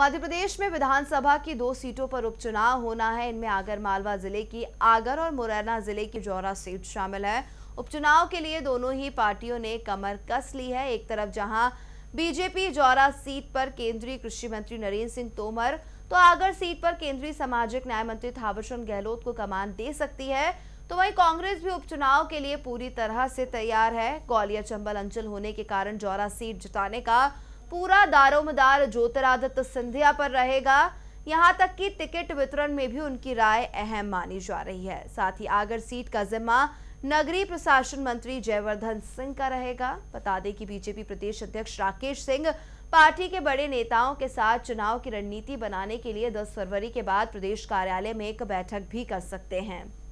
मध्य प्रदेश में विधानसभा की दो सीटों पर उपचुनाव होना है इनमें आगर मालवा जिले की आगर और मुरैना जिले की जौरा सीट शामिल है उपचुनाव के लिए दोनों ही पार्टियों ने कमर कस ली है एक तरफ जहां बीजेपी जौरा सीट पर केंद्रीय कृषि मंत्री नरेंद्र सिंह तोमर तो आगर सीट पर केंद्रीय सामाजिक न्याय मंत्री थावरचंद गहलोत को कमान दे सकती है तो वहीं कांग्रेस भी उपचुनाव के लिए पूरी तरह से तैयार है ग्वालियर चंबल अंचल होने के कारण जौरा सीट जिताने का पूरा दारोमदार ज्योतिरादित्य सिंधिया पर रहेगा यहां तक कि टिकट वितरण में भी उनकी राय अहम मानी जा रही है साथ ही आगर सीट का जिम्मा नगरीय प्रशासन मंत्री जयवर्धन सिंह का रहेगा बता दें कि बीजेपी प्रदेश अध्यक्ष राकेश सिंह पार्टी के बड़े नेताओं के साथ चुनाव की रणनीति बनाने के लिए 10 फरवरी के बाद प्रदेश कार्यालय में एक बैठक भी कर सकते हैं